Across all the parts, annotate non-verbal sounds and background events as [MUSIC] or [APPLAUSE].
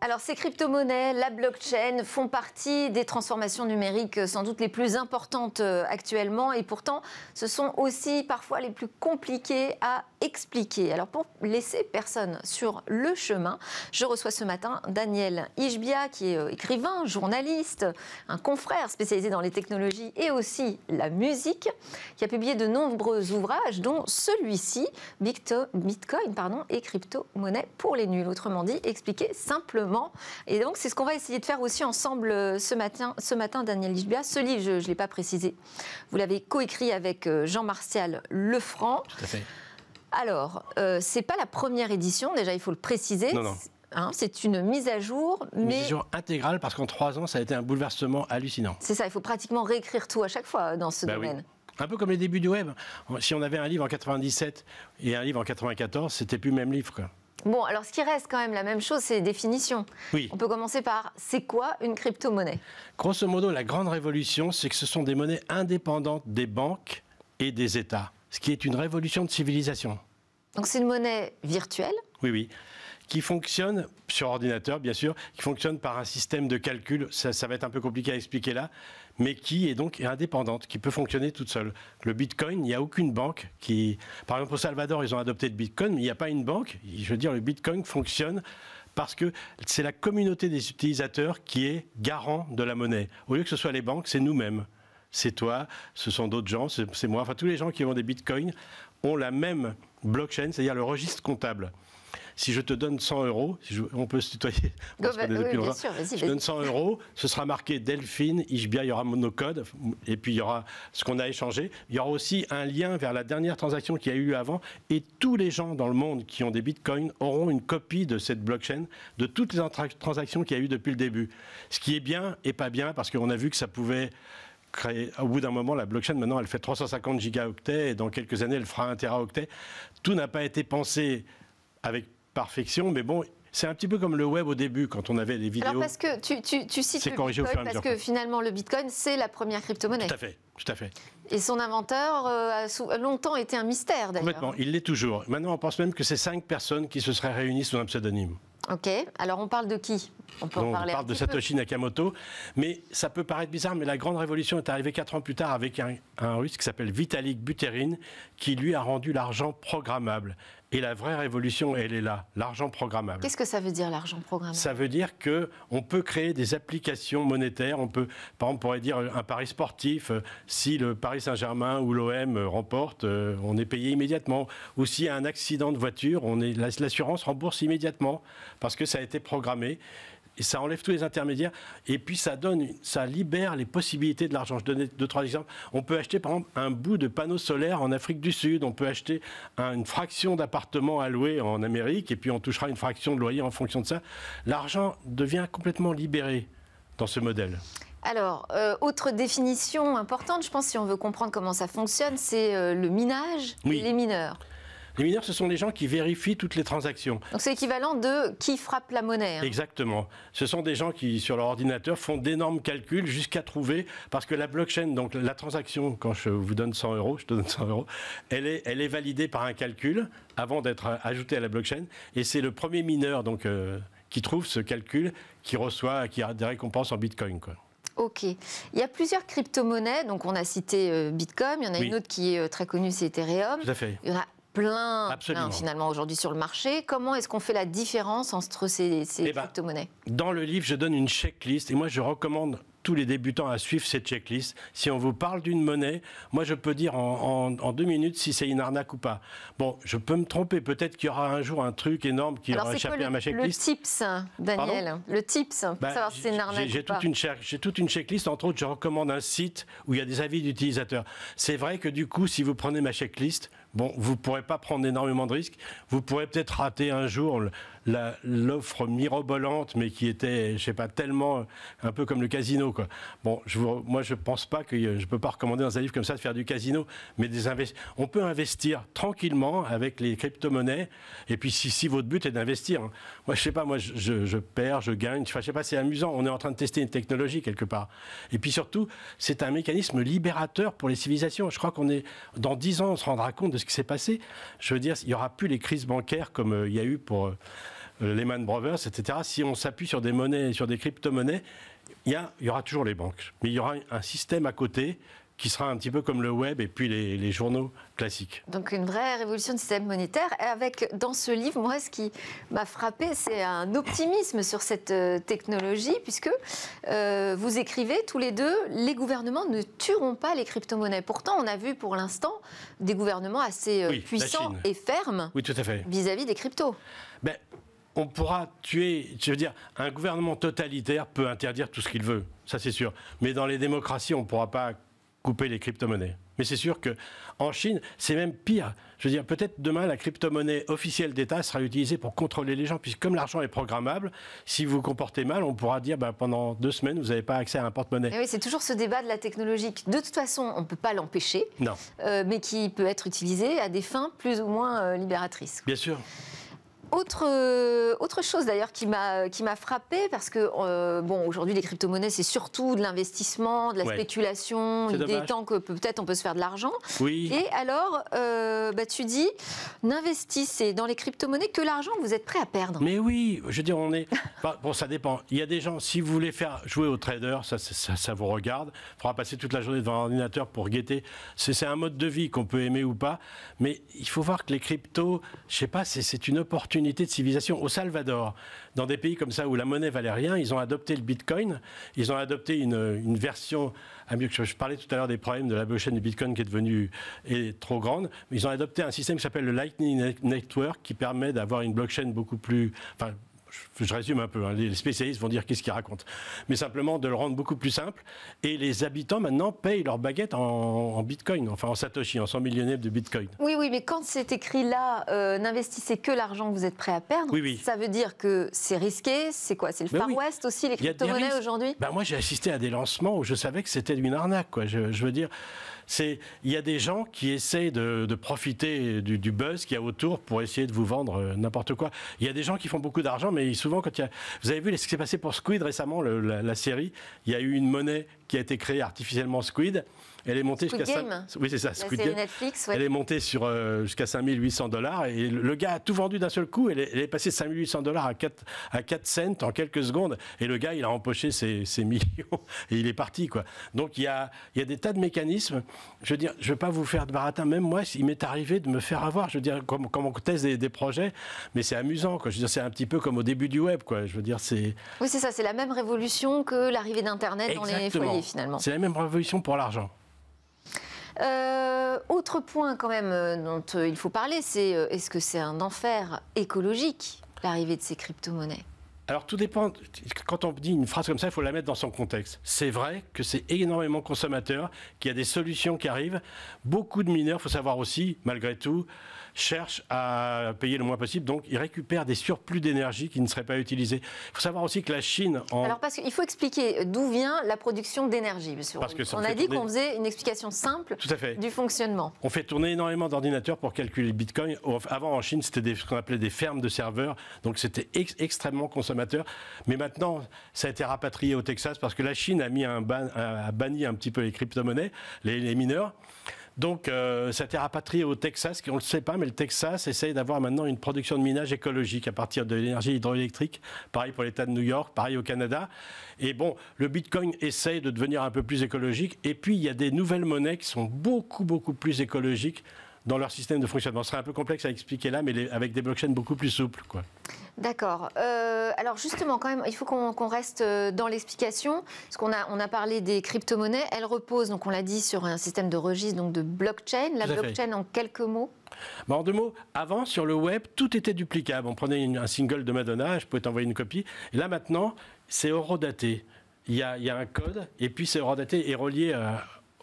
Alors ces crypto-monnaies, la blockchain font partie des transformations numériques euh, sans doute les plus importantes euh, actuellement et pourtant ce sont aussi parfois les plus compliquées à expliquer. Alors pour laisser personne sur le chemin, je reçois ce matin Daniel Ishbia, qui est euh, écrivain, journaliste, un confrère spécialisé dans les technologies et aussi la musique, qui a publié de nombreux ouvrages, dont celui-ci, Bitcoin pardon, et crypto-monnaie pour les nuls. Autrement dit, expliquer simplement. Et donc c'est ce qu'on va essayer de faire aussi ensemble euh, ce matin, ce matin Daniel Ishbia. Ce livre, je ne l'ai pas précisé, vous l'avez coécrit avec euh, Jean-Martial Lefranc. Alors, euh, ce n'est pas la première édition, déjà, il faut le préciser. Hein, c'est une mise à jour, mais... Une mise à jour intégrale, parce qu'en trois ans, ça a été un bouleversement hallucinant. C'est ça, il faut pratiquement réécrire tout à chaque fois euh, dans ce bah domaine. Un peu comme les débuts du web. Si on avait un livre en 97 et un livre en 94, c'était plus le même livre. Bon, alors ce qui reste quand même la même chose, c'est les définitions. Oui. On peut commencer par c'est quoi une crypto-monnaie Grosso modo, la grande révolution, c'est que ce sont des monnaies indépendantes des banques et des États ce qui est une révolution de civilisation. Donc c'est une monnaie virtuelle Oui, oui. Qui fonctionne sur ordinateur, bien sûr, qui fonctionne par un système de calcul, ça, ça va être un peu compliqué à expliquer là, mais qui est donc indépendante, qui peut fonctionner toute seule. Le Bitcoin, il n'y a aucune banque qui... Par exemple, au Salvador, ils ont adopté le Bitcoin, mais il n'y a pas une banque. Je veux dire, le Bitcoin fonctionne parce que c'est la communauté des utilisateurs qui est garant de la monnaie. Au lieu que ce soit les banques, c'est nous-mêmes c'est toi, ce sont d'autres gens, c'est moi. Enfin, tous les gens qui ont des bitcoins ont la même blockchain, c'est-à-dire le registre comptable. Si je te donne 100 euros, on peut se tutoyer, [LAUGHS] oui, je donne 100 euros, ce sera marqué Delphine, il y aura monocode et puis il y aura ce qu'on a échangé. Il y aura aussi un lien vers la dernière transaction qu'il y a eu avant, et tous les gens dans le monde qui ont des bitcoins auront une copie de cette blockchain, de toutes les transactions qu'il y a eu depuis le début. Ce qui est bien et pas bien, parce qu'on a vu que ça pouvait au bout d'un moment, la blockchain, maintenant, elle fait 350 gigaoctets et dans quelques années, elle fera un teraoctet. Tout n'a pas été pensé avec perfection, mais bon, c'est un petit peu comme le web au début, quand on avait des vidéos. Alors parce que tu, tu, tu cites le Bitcoin, parce que finalement le Bitcoin, c'est la première crypto-monnaie. Tout à fait, tout à fait. Et son inventeur euh, a longtemps été un mystère, d'ailleurs. Complètement, il l'est toujours. Maintenant, on pense même que c'est cinq personnes qui se seraient réunies sous un pseudonyme. Ok, alors on parle de qui on, peut en parler on parle de Satoshi Nakamoto, mais ça peut paraître bizarre, mais la grande révolution est arrivée quatre ans plus tard avec un russe qui s'appelle Vitalik Buterin, qui lui a rendu l'argent programmable. Et la vraie révolution, elle est là, l'argent programmable. Qu'est-ce que ça veut dire l'argent programmable Ça veut dire que on peut créer des applications monétaires. On peut, par exemple, on pourrait dire un pari sportif. Euh, si le Paris Saint-Germain ou l'OM remporte, euh, on est payé immédiatement. Ou s'il y a un accident de voiture, l'assurance rembourse immédiatement parce que ça a été programmé et ça enlève tous les intermédiaires et puis ça donne, ça libère les possibilités de l'argent. Je donnais deux, trois exemples. On peut acheter par exemple un bout de panneau solaire en Afrique du Sud, on peut acheter une fraction d'appartements à louer en Amérique et puis on touchera une fraction de loyer en fonction de ça. L'argent devient complètement libéré dans ce modèle. Alors, euh, autre définition importante, je pense, si on veut comprendre comment ça fonctionne, c'est euh, le minage et les mineurs. Les mineurs, ce sont les gens qui vérifient toutes les transactions. Donc c'est l'équivalent de qui frappe la monnaie. Hein. Exactement. Ce sont des gens qui, sur leur ordinateur, font d'énormes calculs jusqu'à trouver, parce que la blockchain, donc la transaction, quand je vous donne 100 euros, je te donne 100 euros, elle est, elle est validée par un calcul avant d'être ajoutée à la blockchain, et c'est le premier mineur, donc... Euh, qui trouve ce calcul, qui reçoit, qui a des récompenses en Bitcoin. Quoi. Ok. Il y a plusieurs crypto-monnaies. Donc, on a cité euh, Bitcoin. Il y en a une autre qui est euh, très connue, c'est Ethereum. Tout à fait. Il y plein, finalement aujourd'hui sur le marché. Comment est-ce qu'on fait la différence entre ces, ces eh ben, crypto-monnaies Dans le livre, je donne une checklist et moi je recommande tous les débutants à suivre cette checklist. Si on vous parle d'une monnaie, moi je peux dire en, deux minutes si c'est une arnaque ou pas. Bon, je peux me tromper, peut-être qu'il y aura un jour un truc énorme qui aura échappé à ma checklist. Le tips, Daniel, le tips, pour bah, savoir si c'est une arnaque. J'ai toute, une j'ai toute une checklist, entre autres, je recommande un site où il y a des avis d'utilisateurs. C'est vrai que du coup, si vous prenez ma checklist, Bon, vous ne pourrez pas prendre énormément de risques. Vous pourrez peut-être rater un jour l'offre mirobolante, mais qui était, je sais pas, tellement euh, un peu comme le casino. Quoi. Bon, je moi, je ne pense pas que euh, je ne peux pas recommander dans un livre comme ça de faire du casino, mais des on peut investir tranquillement avec les crypto-monnaies. Et puis, si, votre but est d'investir, hein. moi, je sais pas, moi, je, perds, je gagne. Je je sais pas, c'est amusant. On est en train de tester une technologie quelque part. Et puis surtout, c'est un mécanisme libérateur pour les civilisations. Je crois qu'on est dans dix ans, on se rendra compte de ce qui s'est passé. Je veux dire, il n'y aura plus les crises bancaires comme euh, il y a eu pour euh, euh, Lehman Brothers, etc. Si on s'appuie sur des monnaies, sur des crypto-monnaies, il il y aura toujours les banques. Mais il y aura un système à côté qui sera un petit peu comme le web et puis les, journaux classiques. Donc une vraie révolution du système monétaire. et Avec dans ce livre, moi, ce qui m'a frappé, c'est un optimisme sur cette euh, technologie, puisque euh, vous écrivez tous les deux, les gouvernements ne tueront pas les crypto-monnaies. Pourtant, on a vu pour l'instant des gouvernements assez euh, puissants et fermes vis-à-vis des cryptos. Ben, on pourra tuer, je veux dire, un gouvernement totalitaire peut interdire tout ce qu'il veut, ça c'est sûr. Mais dans les démocraties, on ne pourra pas couper les crypto-monnaies. Mais c'est sûr que en Chine, c'est même pire. Je veux dire, peut-être demain, la crypto-monnaie officielle d'État sera utilisée pour contrôler les gens, puisque comme l'argent est programmable, si vous vous comportez mal, on pourra dire bah, pendant deux semaines, vous n'avez pas accès à un porte-monnaie. Eh oui, c'est toujours ce débat de la technologie. De toute façon, on ne peut pas l'empêcher, euh, mais qui peut être utilisé à des fins plus ou moins euh, libératrices. Bien sûr. Autre, euh, autre chose d'ailleurs qui m'a qui m'a frappé parce que euh, bon aujourd'hui les crypto-monnaies c'est surtout de l'investissement, de la spéculation, des temps que peut-être on peut se faire de l'argent. Oui. Et alors euh, bah, tu dis n'investissez dans les crypto-monnaies que l'argent vous êtes prêt à perdre. Mais oui, je veux dire on est bon ça dépend. Il y a des gens si vous voulez faire jouer au trader ça ça, vous regarde, il faudra passer toute la journée devant l'ordinateur pour guetter. C'est un mode de vie qu'on peut aimer ou pas, mais il faut voir que les cryptos, je sais pas c'est une opportunité unité de civilisation. Au Salvador, dans des pays comme ça où la monnaie valait rien, ils ont adopté le bitcoin, ils ont adopté une, version. Je parlais tout à l'heure des problèmes de la blockchain du bitcoin qui est devenue est trop grande, mais ils ont adopté un système qui s'appelle le Lightning Network qui permet d'avoir une blockchain beaucoup plus. Enfin, je résume un peu, hein. les spécialistes vont dire qu'est-ce qu'ils racontent, mais simplement de le rendre beaucoup plus simple. Et les habitants maintenant payent leurs baguettes en, bitcoin, enfin en satoshi, en 100 millionnaires de bitcoin. Oui, oui, mais quand c'est écrit là, euh, n'investissez que l'argent que vous êtes prêt à perdre, oui, ça veut dire que c'est risqué, c'est quoi C'est le Far West aussi, les crypto-monnaies aujourd'hui ben Moi j'ai assisté à des lancements où je savais que c'était une arnaque, quoi. Je, je veux dire il y a des gens qui essaient de, profiter du, buzz qu'il y a autour pour essayer de vous vendre euh, n'importe quoi. Il y a des gens qui font beaucoup d'argent, mais souvent quand il y a, vous avez vu ce qui s'est passé pour Squid récemment, la série, il y a eu une monnaie qui a été créée artificiellement Squid elle est montée jusqu'à ça, Netflix, Elle est montée sur euh, jusqu'à 5800 dollars et le, gars a tout vendu d'un seul coup. Elle est, passée de 5800 dollars à 4 à 4 cents en quelques secondes et le gars, il a empoché ses, millions [LAUGHS] et il est parti quoi. Donc il y a il y a des tas de mécanismes. Je veux dire, je vais pas vous faire de baratin. Même moi, il m'est arrivé de me faire avoir. Je veux dire, comme, on teste des, des projets, mais c'est amusant quoi. Je veux dire, c'est un petit peu comme au début du web quoi. Je veux dire, c'est oui, c'est ça. C'est la même révolution que l'arrivée d'internet dans les foyers finalement. C'est la même révolution pour l'argent. Euh, autre point quand même euh, dont euh, il faut parler, c'est est-ce que c'est un enfer écologique l'arrivée de ces crypto-monnaies alors tout dépend. Quand on dit une phrase comme ça, il faut la mettre dans son contexte. C'est vrai que c'est énormément consommateur, qu'il y a des solutions qui arrivent. Beaucoup de mineurs, il faut savoir aussi, malgré tout, cherchent à payer le moins possible. Donc ils récupèrent des surplus d'énergie qui ne seraient pas utilisés. Il faut savoir aussi que la Chine. En... Alors parce qu'il faut expliquer d'où vient la production d'énergie. Parce que on a dit qu'on faisait une explication simple tout à fait. du fonctionnement. On fait tourner énormément d'ordinateurs pour calculer le Bitcoin. Avant en Chine, c'était ce qu'on appelait des fermes de serveurs. Donc c'était extrêmement consommateur. Mais maintenant, ça a été rapatrié au Texas parce que la Chine a, mis un banni un petit peu les crypto-monnaies, les, mineurs. Donc, euh, ça a été rapatrié au Texas, on ne le sait pas, mais le Texas essaye d'avoir maintenant une production de minage écologique à partir de l'énergie hydroélectrique. Pareil pour l'État de New York, pareil au Canada. Et bon, le Bitcoin essaye de devenir un peu plus écologique. Et puis, il y a des nouvelles monnaies qui sont beaucoup, beaucoup plus écologiques dans leur système de fonctionnement. Ce serait un peu complexe à expliquer là, mais avec des blockchains beaucoup plus souples. Quoi. D'accord. Euh, alors justement, quand même, il faut qu'on reste euh, dans l'explication, parce qu'on a, on a parlé des crypto-monnaies. Elles reposent, donc on l'a dit, sur un système de registre, donc de blockchain. La blockchain, en quelques mots bah, en deux mots, avant, sur le web, tout était duplicable. On prenait un single de Madonna, je pouvais t'envoyer une copie. là, maintenant, c'est horodaté. Il il y, a, un code, et puis c'est horodaté et relié à, euh,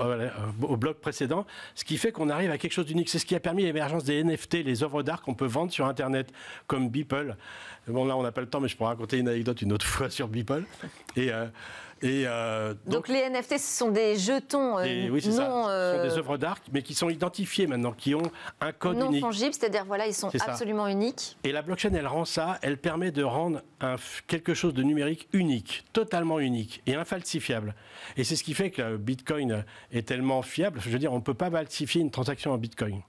euh, euh, au bloc précédent, ce qui fait qu'on arrive à quelque chose d'unique. C'est ce qui a permis l'émergence des NFT, les œuvres d'art qu'on peut vendre sur Internet, comme Beeple. Bon, là, on n'a pas le temps, mais je pourrais raconter une anecdote une autre [LAUGHS] fois sur Beeple. Et euh, et euh, donc, les NFT, ce sont des jetons euh, non. sont des euh, œuvres d'art, mais qui sont identifiés maintenant, qui ont un code non unique. fongible, c'est-à-dire voilà, ils sont absolument uniques. Et la blockchain, elle rend ça, elle permet de rendre un, quelque chose de numérique unique, totalement unique et infalsifiable. Et c'est ce qui fait que le Bitcoin est tellement fiable. Je veux dire, on ne peut pas falsifier une transaction en Bitcoin.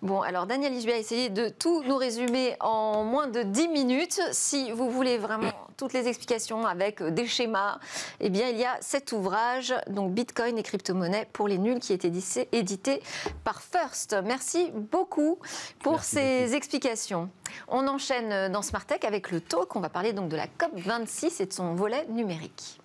Bon, alors Daniel, je vais essayer de tout nous résumer en moins de 10 minutes. Si vous voulez vraiment toutes les explications avec des schémas, et eh bien il y a cet ouvrage, donc Bitcoin et crypto-monnaie pour les nuls, qui est édité, édité par First. Merci beaucoup pour ces explications. On enchaîne euh, dans Smart Tech avec le talk. On va parler donc de la COP26 et de son volet numérique.